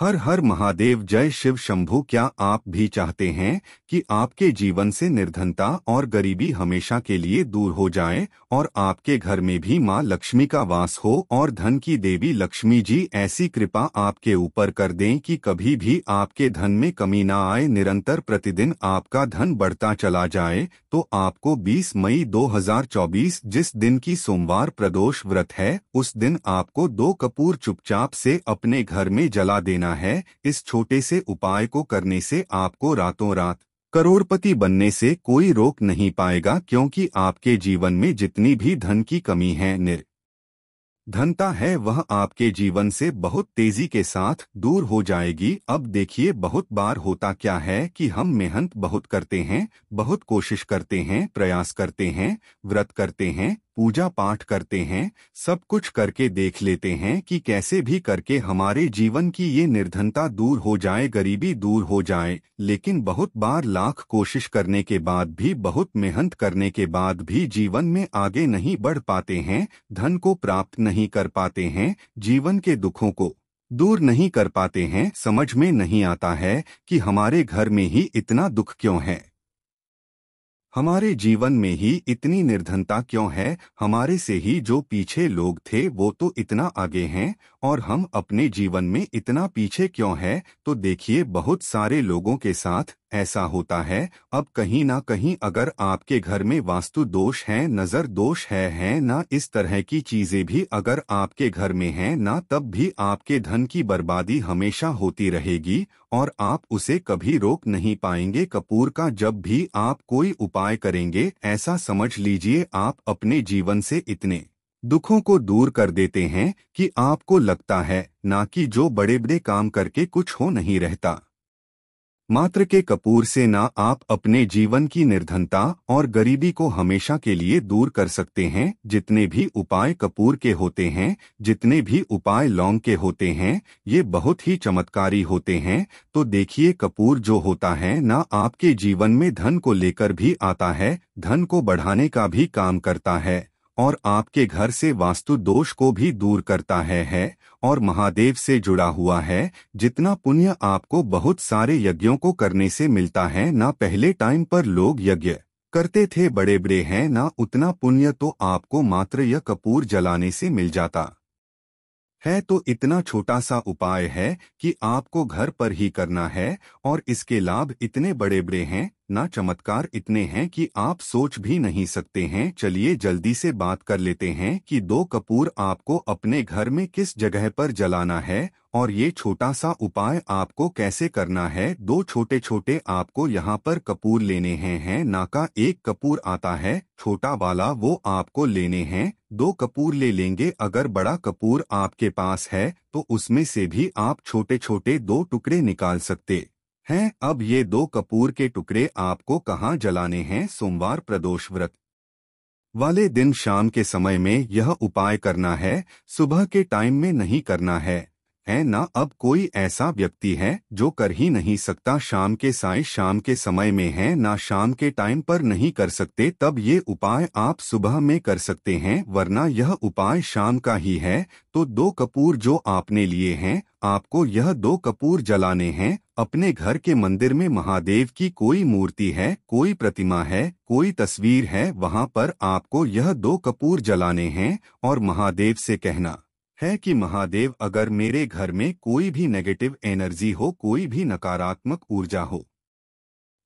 हर हर महादेव जय शिव शंभु क्या आप भी चाहते हैं कि आपके जीवन से निर्धनता और गरीबी हमेशा के लिए दूर हो जाए और आपके घर में भी माँ लक्ष्मी का वास हो और धन की देवी लक्ष्मी जी ऐसी कृपा आपके ऊपर कर दें कि कभी भी आपके धन में कमी ना आए निरंतर प्रतिदिन आपका धन बढ़ता चला जाए तो आपको 20 मई 2024 जिस दिन की सोमवार प्रदोष व्रत है उस दिन आपको दो कपूर चुपचाप से अपने घर में जला देना लेना है इस छोटे से उपाय को करने से आपको रातों रात करोड़पति बनने से कोई रोक नहीं पाएगा क्योंकि आपके जीवन में जितनी भी धन की कमी है निर धनता है वह आपके जीवन से बहुत तेजी के साथ दूर हो जाएगी अब देखिए बहुत बार होता क्या है कि हम मेहनत बहुत करते हैं बहुत कोशिश करते हैं प्रयास करते हैं व्रत करते हैं पूजा पाठ करते हैं सब कुछ करके देख लेते हैं कि कैसे भी करके हमारे जीवन की ये निर्धनता दूर हो जाए गरीबी दूर हो जाए लेकिन बहुत बार लाख कोशिश करने के बाद भी बहुत मेहनत करने के बाद भी जीवन में आगे नहीं बढ़ पाते हैं धन को प्राप्त नहीं कर पाते हैं जीवन के दुखों को दूर नहीं कर पाते हैं समझ में नहीं आता है कि हमारे घर में ही इतना दुख क्यों है हमारे जीवन में ही इतनी निर्धनता क्यों है हमारे से ही जो पीछे लोग थे वो तो इतना आगे हैं और हम अपने जीवन में इतना पीछे क्यों है तो देखिए बहुत सारे लोगों के साथ ऐसा होता है अब कहीं ना कहीं अगर आपके घर में वास्तु दोष है नज़र दोष है है ना इस तरह की चीज़ें भी अगर आपके घर में है ना तब भी आपके धन की बर्बादी हमेशा होती रहेगी और आप उसे कभी रोक नहीं पाएंगे कपूर का जब भी आप कोई उपाय करेंगे ऐसा समझ लीजिए आप अपने जीवन से इतने दुखों को दूर कर देते हैं कि आपको लगता है ना कि जो बड़े बड़े काम करके कुछ हो नहीं रहता मात्र के कपूर से ना आप अपने जीवन की निर्धनता और गरीबी को हमेशा के लिए दूर कर सकते हैं जितने भी उपाय कपूर के होते हैं जितने भी उपाय लौंग के होते हैं ये बहुत ही चमत्कारी होते हैं तो देखिए कपूर जो होता है ना आपके जीवन में धन को लेकर भी आता है धन को बढ़ाने का भी काम करता है और आपके घर से वास्तु दोष को भी दूर करता है है और महादेव से जुड़ा हुआ है जितना पुण्य आपको बहुत सारे यज्ञों को करने से मिलता है ना पहले टाइम पर लोग यज्ञ करते थे बड़े बड़े हैं ना उतना पुण्य तो आपको मात्र यह कपूर जलाने से मिल जाता है तो इतना छोटा सा उपाय है कि आपको घर पर ही करना है और इसके लाभ इतने बड़े बड़े हैं ना चमत्कार इतने हैं कि आप सोच भी नहीं सकते हैं चलिए जल्दी से बात कर लेते हैं कि दो कपूर आपको अपने घर में किस जगह पर जलाना है और ये छोटा सा उपाय आपको कैसे करना है दो छोटे छोटे आपको यहाँ पर कपूर लेने हैं हैं नाका एक कपूर आता है छोटा वाला वो आपको लेने हैं दो कपूर ले लेंगे अगर बड़ा कपूर आपके पास है तो उसमें से भी आप छोटे छोटे दो टुकड़े निकाल सकते हैं अब ये दो कपूर के टुकड़े आपको कहाँ जलाने हैं सोमवार प्रदोष व्रत वाले दिन शाम के समय में यह उपाय करना है सुबह के टाइम में नहीं करना है है ना अब कोई ऐसा व्यक्ति है जो कर ही नहीं सकता शाम के साय शाम के समय में है ना शाम के टाइम पर नहीं कर सकते तब ये उपाय आप सुबह में कर सकते हैं वरना यह उपाय शाम का ही है तो दो कपूर जो आपने लिए हैं आपको यह दो कपूर जलाने हैं अपने घर के मंदिर में महादेव की कोई मूर्ति है कोई प्रतिमा है कोई तस्वीर है वहां पर आपको यह दो कपूर जलाने हैं और महादेव से कहना है कि महादेव अगर मेरे घर में कोई भी नेगेटिव एनर्जी हो कोई भी नकारात्मक ऊर्जा हो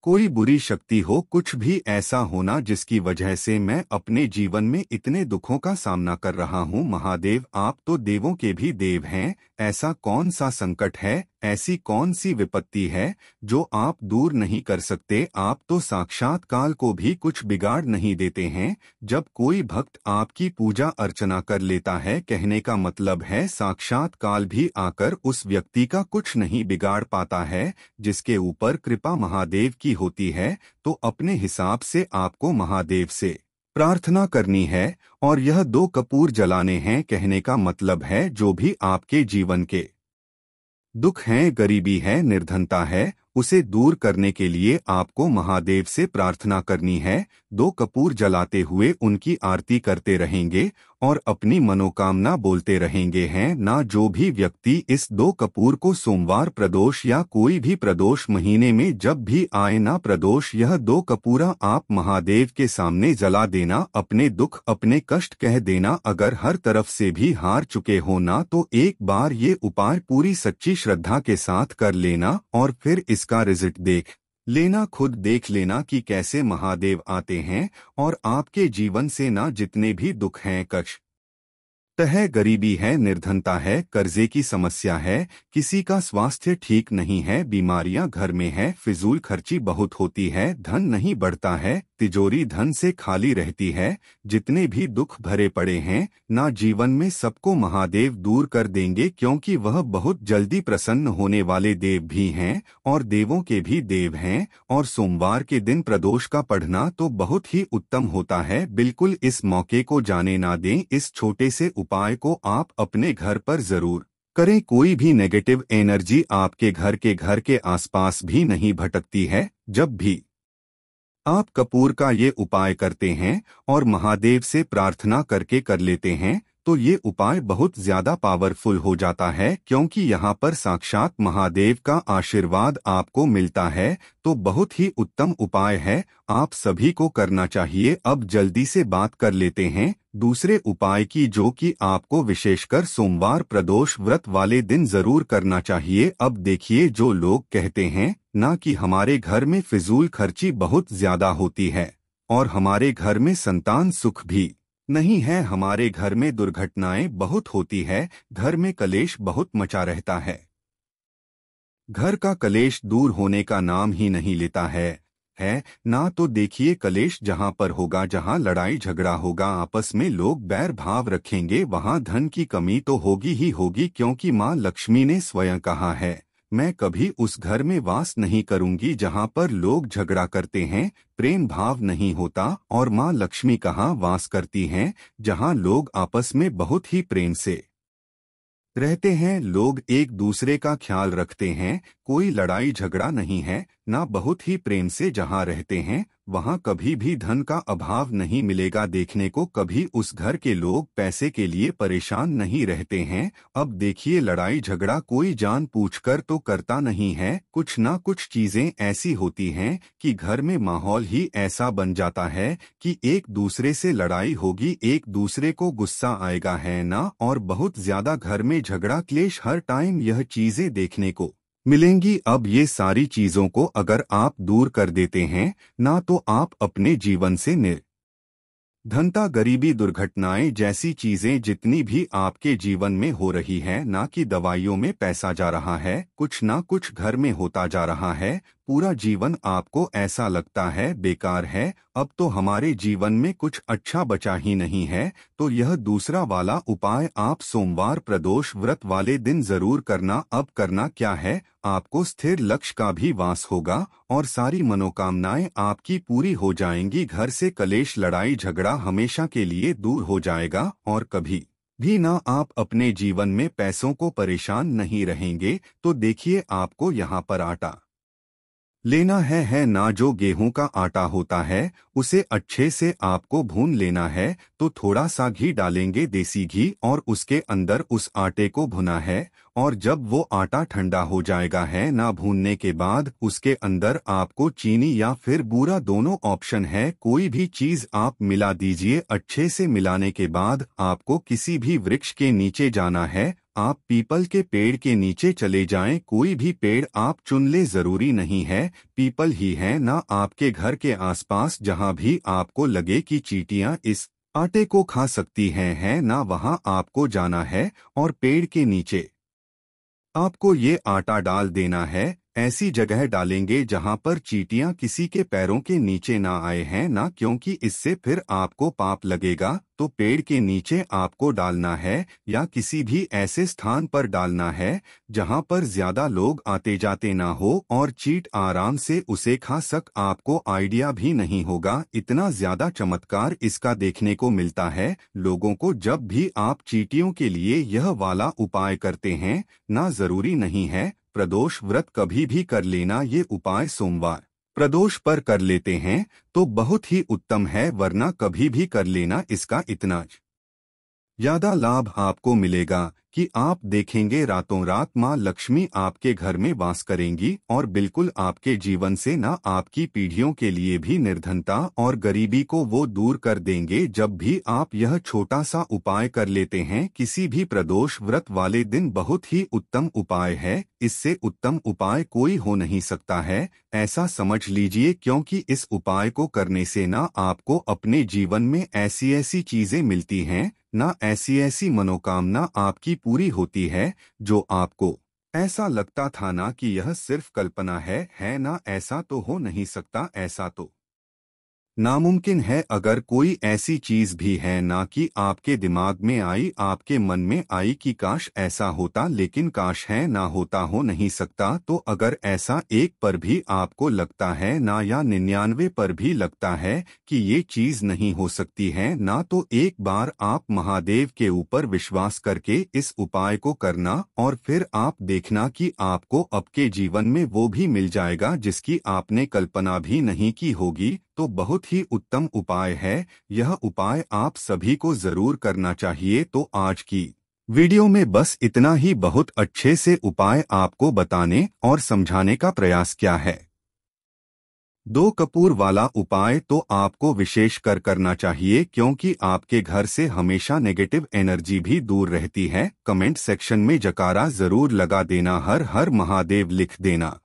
कोई बुरी शक्ति हो कुछ भी ऐसा होना जिसकी वजह से मैं अपने जीवन में इतने दुखों का सामना कर रहा हूँ महादेव आप तो देवों के भी देव हैं ऐसा कौन सा संकट है ऐसी कौन सी विपत्ति है जो आप दूर नहीं कर सकते आप तो साक्षात काल को भी कुछ बिगाड़ नहीं देते हैं जब कोई भक्त आपकी पूजा अर्चना कर लेता है कहने का मतलब है साक्षात काल भी आकर उस व्यक्ति का कुछ नहीं बिगाड़ पाता है जिसके ऊपर कृपा महादेव की होती है तो अपने हिसाब से आपको महादेव से प्रार्थना करनी है और यह दो कपूर जलाने हैं कहने का मतलब है जो भी आपके जीवन के दुख है गरीबी है निर्धनता है उसे दूर करने के लिए आपको महादेव से प्रार्थना करनी है दो कपूर जलाते हुए उनकी आरती करते रहेंगे और अपनी मनोकामना बोलते रहेंगे हैं ना जो भी व्यक्ति इस दो कपूर को सोमवार प्रदोष या कोई भी प्रदोष महीने में जब भी आए ना प्रदोष यह दो कपूरा आप महादेव के सामने जला देना अपने दुख अपने कष्ट कह देना अगर हर तरफ से भी हार चुके हो ना तो एक बार ये उपाय पूरी सच्ची श्रद्धा के साथ कर लेना और फिर इसका रिजल्ट देख लेना खुद देख लेना कि कैसे महादेव आते हैं और आपके जीवन से ना जितने भी दुख हैं कक्ष तह गरीबी है निर्धनता है कर्जे की समस्या है किसी का स्वास्थ्य ठीक नहीं है बीमारियां घर में है फिजूल खर्ची बहुत होती है धन नहीं बढ़ता है तिजोरी धन से खाली रहती है जितने भी दुख भरे पड़े हैं ना जीवन में सबको महादेव दूर कर देंगे क्योंकि वह बहुत जल्दी प्रसन्न होने वाले देव भी हैं और देवों के भी देव हैं और सोमवार के दिन प्रदोष का पढ़ना तो बहुत ही उत्तम होता है बिल्कुल इस मौके को जाने ना दें इस छोटे से उपाय को आप अपने घर पर जरूर करें कोई भी नेगेटिव एनर्जी आपके घर के घर के आसपास भी नहीं भटकती है जब भी आप कपूर का ये उपाय करते हैं और महादेव से प्रार्थना करके कर लेते हैं तो ये उपाय बहुत ज्यादा पावरफुल हो जाता है क्योंकि यहाँ पर साक्षात महादेव का आशीर्वाद आपको मिलता है तो बहुत ही उत्तम उपाय है आप सभी को करना चाहिए अब जल्दी से बात कर लेते हैं दूसरे उपाय की जो कि आपको विशेषकर सोमवार प्रदोष व्रत वाले दिन जरूर करना चाहिए अब देखिए जो लोग कहते हैं न की हमारे घर में फिजूल खर्ची बहुत ज्यादा होती है और हमारे घर में संतान सुख भी नहीं है हमारे घर में दुर्घटनाएं बहुत होती है घर में कलेश बहुत मचा रहता है घर का कलेश दूर होने का नाम ही नहीं लेता है है ना तो देखिए कलेश जहां पर होगा जहां लड़ाई झगड़ा होगा आपस में लोग बैर भाव रखेंगे वहां धन की कमी तो होगी ही होगी क्योंकि मां लक्ष्मी ने स्वयं कहा है मैं कभी उस घर में वास नहीं करूंगी जहां पर लोग झगड़ा करते हैं प्रेम भाव नहीं होता और माँ लक्ष्मी कहाँ वास करती हैं जहां लोग आपस में बहुत ही प्रेम से रहते हैं लोग एक दूसरे का ख्याल रखते हैं कोई लड़ाई झगड़ा नहीं है ना बहुत ही प्रेम से जहाँ रहते हैं वहाँ कभी भी धन का अभाव नहीं मिलेगा देखने को कभी उस घर के लोग पैसे के लिए परेशान नहीं रहते हैं अब देखिए लड़ाई झगड़ा कोई जान पूछकर तो करता नहीं है कुछ ना कुछ चीजें ऐसी होती हैं कि घर में माहौल ही ऐसा बन जाता है कि एक दूसरे से लड़ाई होगी एक दूसरे को गुस्सा आएगा है ना और बहुत ज्यादा घर में झगड़ा क्लेश हर टाइम यह चीजें देखने को मिलेंगी अब ये सारी चीजों को अगर आप दूर कर देते हैं ना तो आप अपने जीवन से निर धनता गरीबी दुर्घटनाएं जैसी चीजें जितनी भी आपके जीवन में हो रही हैं ना कि दवाइयों में पैसा जा रहा है कुछ ना कुछ घर में होता जा रहा है पूरा जीवन आपको ऐसा लगता है बेकार है अब तो हमारे जीवन में कुछ अच्छा बचा ही नहीं है तो यह दूसरा वाला उपाय आप सोमवार प्रदोष व्रत वाले दिन जरूर करना अब करना क्या है आपको स्थिर लक्ष्य का भी वास होगा और सारी मनोकामनाएं आपकी पूरी हो जाएंगी घर से कलेश लड़ाई झगड़ा हमेशा के लिए दूर हो जाएगा और कभी भी ना आप अपने जीवन में पैसों को परेशान नहीं रहेंगे तो देखिए आपको यहाँ पर आटा लेना है है ना जो गेहूं का आटा होता है उसे अच्छे से आपको भून लेना है तो थोड़ा सा घी डालेंगे देसी घी और उसके अंदर उस आटे को भुना है और जब वो आटा ठंडा हो जाएगा है ना भूनने के बाद उसके अंदर आपको चीनी या फिर बूरा दोनों ऑप्शन है कोई भी चीज आप मिला दीजिए अच्छे से मिलाने के बाद आपको किसी भी वृक्ष के नीचे जाना है आप पीपल के पेड़ के नीचे चले जाएं कोई भी पेड़ आप चुन ले जरूरी नहीं है पीपल ही है ना आपके घर के आसपास जहां भी आपको लगे कि चीटियां इस आटे को खा सकती हैं है ना वहां आपको जाना है और पेड़ के नीचे आपको ये आटा डाल देना है ऐसी जगह डालेंगे जहां पर चीटियां किसी के पैरों के नीचे ना आए हैं ना क्योंकि इससे फिर आपको पाप लगेगा तो पेड़ के नीचे आपको डालना है या किसी भी ऐसे स्थान पर डालना है जहां पर ज्यादा लोग आते जाते ना हो और चीट आराम से उसे खा सक आपको आइडिया भी नहीं होगा इतना ज्यादा चमत्कार इसका देखने को मिलता है लोगों को जब भी आप चीटियों के लिए यह वाला उपाय करते हैं ना जरूरी नहीं है प्रदोष व्रत कभी भी कर लेना ये उपाय सोमवार प्रदोष पर कर लेते हैं तो बहुत ही उत्तम है वरना कभी भी कर लेना इसका इतना ज्यादा लाभ आपको मिलेगा कि आप देखेंगे रातों रात माँ लक्ष्मी आपके घर में वास करेंगी और बिल्कुल आपके जीवन से न आपकी पीढ़ियों के लिए भी निर्धनता और गरीबी को वो दूर कर देंगे जब भी आप यह छोटा सा उपाय कर लेते हैं किसी भी प्रदोष व्रत वाले दिन बहुत ही उत्तम उपाय है इससे उत्तम उपाय कोई हो नहीं सकता है ऐसा समझ लीजिए क्योंकि इस उपाय को करने से न आपको अपने जीवन में ऐसी ऐसी चीजें मिलती है ना ऐसी ऐसी मनोकामना आपकी पूरी होती है जो आपको ऐसा लगता था ना कि यह सिर्फ कल्पना है है ना ऐसा तो हो नहीं सकता ऐसा तो नामुमकिन है अगर कोई ऐसी चीज भी है ना कि आपके दिमाग में आई आपके मन में आई कि काश ऐसा होता लेकिन काश है ना होता हो नहीं सकता तो अगर ऐसा एक पर भी आपको लगता है ना या निन्यानवे पर भी लगता है कि ये चीज नहीं हो सकती है ना तो एक बार आप महादेव के ऊपर विश्वास करके इस उपाय को करना और फिर आप देखना की आपको आपके जीवन में वो भी मिल जाएगा जिसकी आपने कल्पना भी नहीं की होगी तो बहुत ही उत्तम उपाय है यह उपाय आप सभी को जरूर करना चाहिए तो आज की वीडियो में बस इतना ही बहुत अच्छे से उपाय आपको बताने और समझाने का प्रयास क्या है दो कपूर वाला उपाय तो आपको विशेष कर करना चाहिए क्योंकि आपके घर से हमेशा नेगेटिव एनर्जी भी दूर रहती है कमेंट सेक्शन में जकारा जरूर लगा देना हर हर महादेव लिख देना